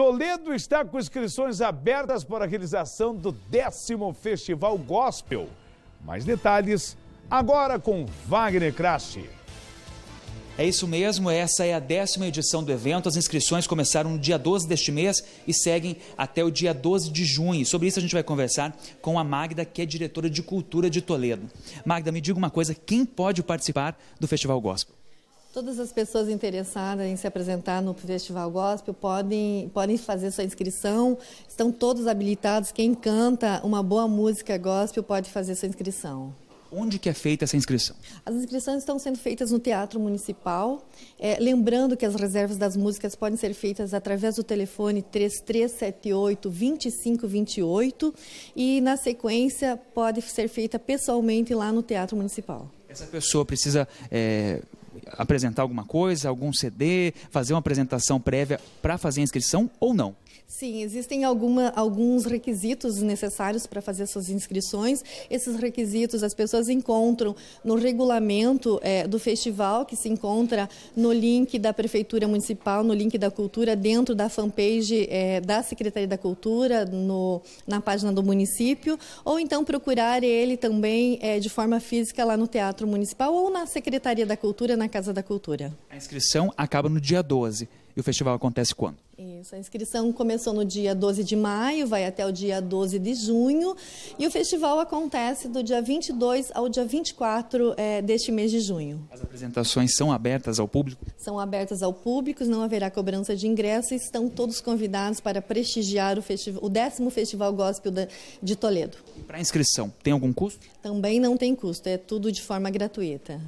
Toledo está com inscrições abertas para a realização do décimo Festival Gospel. Mais detalhes agora com Wagner Crash. É isso mesmo, essa é a décima edição do evento. As inscrições começaram no dia 12 deste mês e seguem até o dia 12 de junho. Sobre isso a gente vai conversar com a Magda, que é diretora de cultura de Toledo. Magda, me diga uma coisa: quem pode participar do Festival Gospel? Todas as pessoas interessadas em se apresentar no Festival Gospel podem, podem fazer sua inscrição, estão todos habilitados. Quem canta uma boa música gospel pode fazer sua inscrição. Onde que é feita essa inscrição? As inscrições estão sendo feitas no Teatro Municipal. É, lembrando que as reservas das músicas podem ser feitas através do telefone 3378-2528 e, na sequência, pode ser feita pessoalmente lá no Teatro Municipal. Essa pessoa precisa é apresentar alguma coisa, algum CD, fazer uma apresentação prévia para fazer a inscrição ou não? Sim, existem alguma, alguns requisitos necessários para fazer essas inscrições. Esses requisitos as pessoas encontram no regulamento é, do festival, que se encontra no link da Prefeitura Municipal, no link da Cultura, dentro da fanpage é, da Secretaria da Cultura, no, na página do município, ou então procurar ele também é, de forma física lá no Teatro Municipal ou na Secretaria da Cultura, na Casa Casa da Cultura. A inscrição acaba no dia 12. E o festival acontece quando? Isso, a inscrição começou no dia 12 de maio, vai até o dia 12 de junho. E o festival acontece do dia 22 ao dia 24 é, eh, deste mês de junho. As apresentações são abertas ao público? São abertas ao público, não haverá cobrança de ingresso estão todos convidados para prestigiar o, festival, o décimo Festival Gospel de Toledo. E para inscrição, tem algum custo? Também não tem custo, é tudo de forma gratuita.